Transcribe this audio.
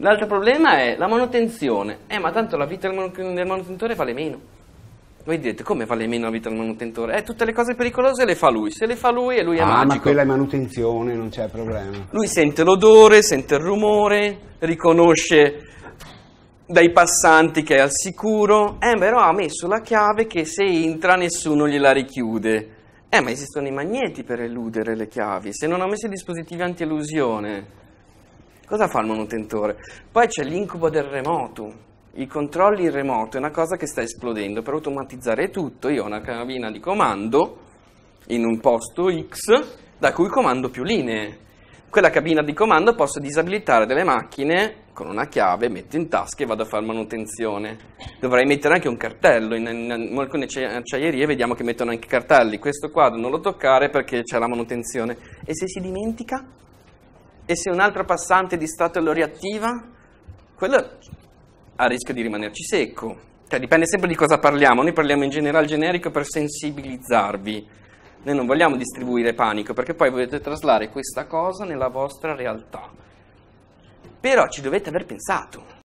L'altro problema è la manutenzione. Eh, ma tanto la vita del manutentore vale meno. Voi direte, come vale meno la vita del manutentore? Eh, tutte le cose pericolose le fa lui. Se le fa lui e lui è ah, magico. Ah, ma quella è manutenzione, non c'è problema. Lui sente l'odore, sente il rumore, riconosce dai passanti che è al sicuro. Eh, però ha messo la chiave che se entra nessuno gliela richiude. Eh, ma esistono i magneti per eludere le chiavi. Se non ha messo i dispositivi anti-elusione... Cosa fa il manutentore? Poi c'è l'incubo del remoto. I controlli in remoto è una cosa che sta esplodendo. Per automatizzare tutto, io ho una cabina di comando in un posto X da cui comando più linee. Quella cabina di comando posso disabilitare delle macchine con una chiave, metto in tasca e vado a fare manutenzione. Dovrei mettere anche un cartello, in, in, in alcune acciaierie vediamo che mettono anche cartelli, questo qua non lo toccare perché c'è la manutenzione. E se si dimentica? e se un'altra passante di stato lo riattiva, quello ha rischio di rimanerci secco. Cioè, dipende sempre di cosa parliamo. Noi parliamo in generale generico per sensibilizzarvi. Noi non vogliamo distribuire panico perché poi volete traslare questa cosa nella vostra realtà. Però ci dovete aver pensato.